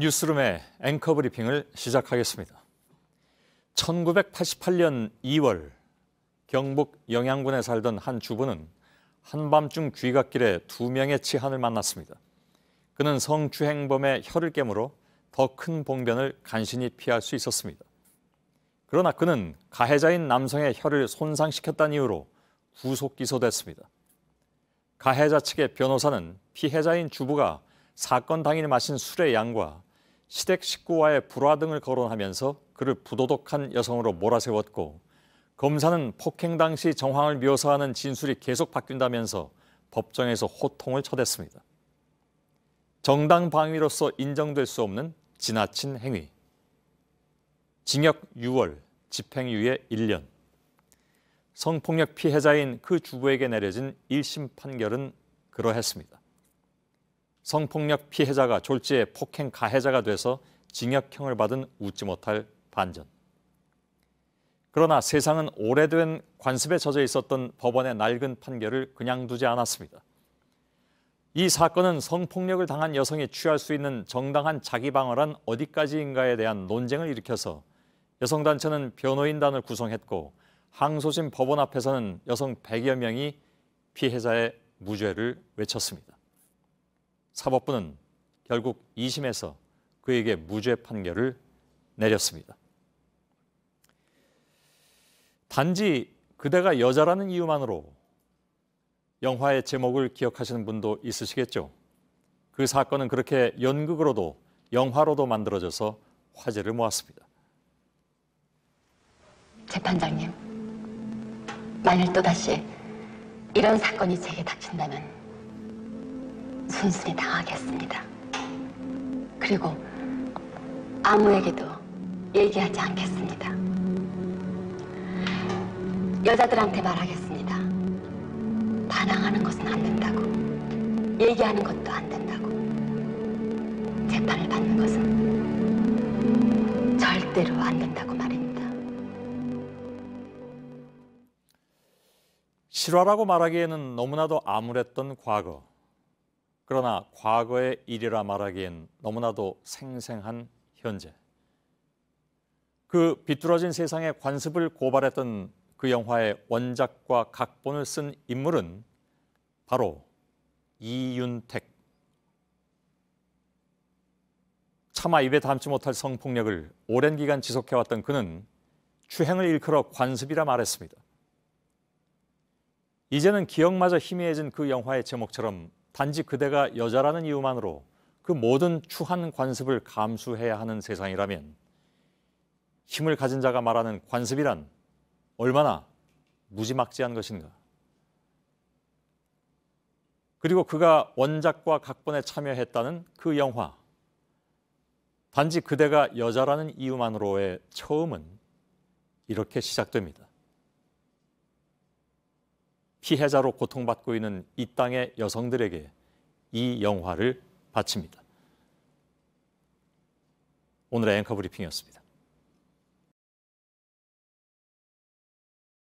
뉴스룸의 앵커 브리핑을 시작하겠습니다. 1988년 2월 경북 영양군에 살던 한 주부는 한밤중 귀갓길에 두 명의 치한을 만났습니다. 그는 성추행범의 혀를 깨물어 더 큰 봉변을 간신히 피할 수 있었습니다. 그러나 그는 가해자인 남성의 혀를 손상시켰다는 이유로 구속 기소됐습니다. 가해자 측의 변호사는 피해자인 주부가 사건 당일 마신 술의 양과 시댁 식구와의 불화등을 거론하면서 그를 부도덕한 여성으로 몰아세웠고 검사는 폭행 당시 정황을 묘사하는 진술이 계속 바뀐다면서 법정에서 호통을 쳐댔습니다. 정당 방위로서 인정될 수 없는 지나친 행위. 징역 6월, 집행유예 1년. 성폭력 피해자인 그 주부에게 내려진 1심 판결은 그러했습니다. 성폭력 피해자가 졸지에 폭행 가해자가 돼서 징역형을 받은 웃지 못할 반전. 그러나 세상은 오래된 관습에 젖어 있었던 법원의 낡은 판결을 그냥 두지 않았습니다. 이 사건은 성폭력을 당한 여성이 취할 수 있는 정당한 자기 방어란 어디까지인가에 대한 논쟁을 일으켜서 여성단체는 변호인단을 구성했고 항소심 법원 앞에서는 여성 100여 명이 피해자의 무죄를 외쳤습니다. 사법부는 결국 2심에서 그에게 무죄 판결을 내렸습니다. 단지 그대가 여자라는 이유만으로 영화의 제목을 기억하시는 분도 있으시겠죠. 그 사건은 그렇게 연극으로도 영화로도 만들어져서 화제를 모았습니다. 재판장님, 만일 또다시 이런 사건이 제게 닥친다면 순순히 당하겠습니다. 그리고 아무에게도 얘기하지 않겠습니다. 여자들한테 말하겠습니다. 반항하는 것은 안 된다고. 얘기하는 것도 안 된다고. 재판을 받는 것은 절대로 안 된다고 말입니다. 실화라고 말하기에는 너무나도 암울했던 과거. 그러나 과거의 일이라 말하기엔 너무나도 생생한 현재. 그 비뚤어진 세상의 관습을 고발했던 그 영화의 원작과 각본을 쓴 인물은 바로 이윤택. 차마 입에 담지 못할 성폭력을 오랜 기간 지속해왔던 그는 추행을 일컬어 관습이라 말했습니다. 이제는 기억마저 희미해진 그 영화의 제목처럼 단지 그대가 여자라는 이유만으로 그 모든 추한 관습을 감수해야 하는 세상이라면 힘을 가진 자가 말하는 관습이란 얼마나 무지막지한 것인가. 그리고 그가 원작과 각본에 참여했다는 그 영화. 단지 그대가 여자라는 이유만으로의 처음은 이렇게 시작됩니다. 피해자로 고통받고 있는 이 땅의 여성들에게 이 영화를 바칩니다. 오늘의 앵커 브리핑이었습니다.